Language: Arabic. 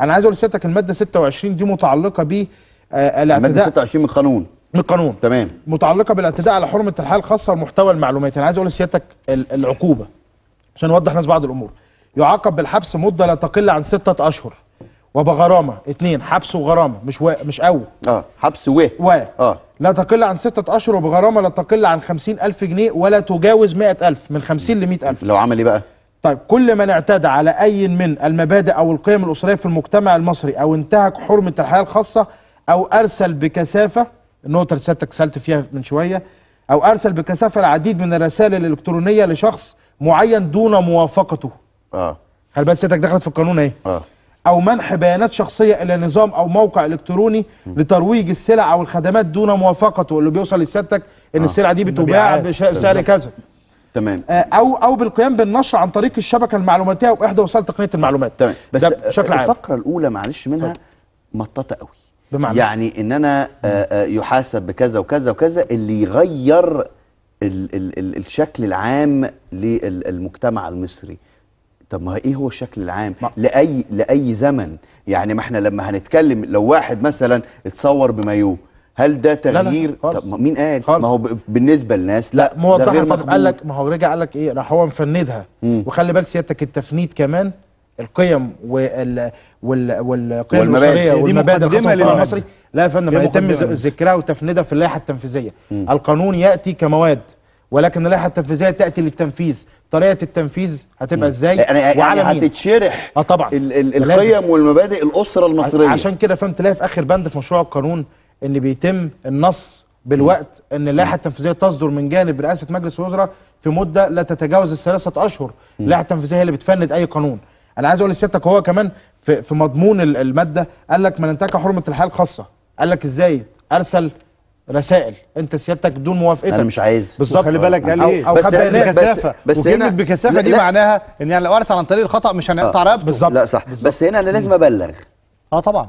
انا عايز اقول لسيادتك الماده 26 دي متعلقه ب آه، الاعتداء الماده 26 من القانون من القانون تمام متعلقه بالاعتداء على حرمه الحياه الخاصه ومحتوى المعلومات انا عايز اقول لسيادتك العقوبه عشان اوضح ناس بعض الامور يعاقب بالحبس مده لا تقل عن ستة اشهر وبغرامه اثنين حبس وغرامه مش و... مش او اه حبس و و اه لا تقل عن ستة اشهر وبغرامه لا تقل عن خمسين الف جنيه ولا تجاوز 100000 الف من خمسين ل الف لو عمل ايه بقى طيب كل من اعتدى على أي من المبادئ أو القيم الأسرية في المجتمع المصري أو انتهك حرمة الحياة الخاصة أو أرسل بكثافة النقطة اللي سيادتك سألت فيها من شوية أو أرسل بكثافة العديد من الرسائل الإلكترونية لشخص معين دون موافقته اه خلي بالك سيادتك دخلت في القانون اهي اه أو منح بيانات شخصية إلى نظام أو موقع إلكتروني لترويج السلع أو الخدمات دون موافقته اللي بيوصل لسيادتك إن آه. السلعة دي بتباع بسعر كذا تمام آه، او او بالقيام بالنشر عن طريق الشبكه المعلوماتيه واحدى وسائل تقنيه المعلومات تمام بس بشكل عام الفقره الاولى معلش منها مطاطه قوي بمعنى يعني ان انا آه، آه، يحاسب بكذا وكذا وكذا اللي يغير ال ال ال الشكل العام للمجتمع المصري طب ما ايه هو الشكل العام لاي لاي زمن يعني ما احنا لما هنتكلم لو واحد مثلا اتصور بمايوه هل ده تغيير لا لا طب مين قال خالص. ما هو بالنسبه للناس لا, لا موضحه قال لك ما هو رجع قال لك ايه راح هو مفندها مم. وخلي بال سيادتك التفنيد كمان القيم وال وال والقيم المصريه والمبادئ الخاصه للمصري لا يا فندم يتم ذكرها وتفنيدها في اللائحه التنفيذيه مم. القانون ياتي كمواد ولكن اللائحه التنفيذيه تاتي للتنفيذ طريقه التنفيذ هتبقى ازاي يعني, يعني وعلى يعني هتتشرح اه طبعا القيم والمبادئ الاسره المصريه عشان كده فهمت تلاقي في اخر بند في مشروع القانون ان بيتم النص بالوقت ان اللائحه التنفيذيه تصدر من جانب رئاسه مجلس الوزراء في مده لا تتجاوز الثلاثه اشهر اللائحه التنفيذيه هي اللي بتفند اي قانون انا عايز اقول لسيادتك هو كمان في, في مضمون الماده قال لك من انتهك حرمه الحياه الخاصه قال لك ازاي ارسل رسائل انت سيادتك بدون موافقتك انا مش عايز بالظبط خلي بالك قال ايه او, خد بس يعني بكثافه بس, بس وكلمه بكثافه دي معناها ان يعني لو ارسل عن طريق الخطا مش هنقطع آه. رقبته بالظبط لا صح بالزبط بس هنا انا لازم ابلغ اه طبعا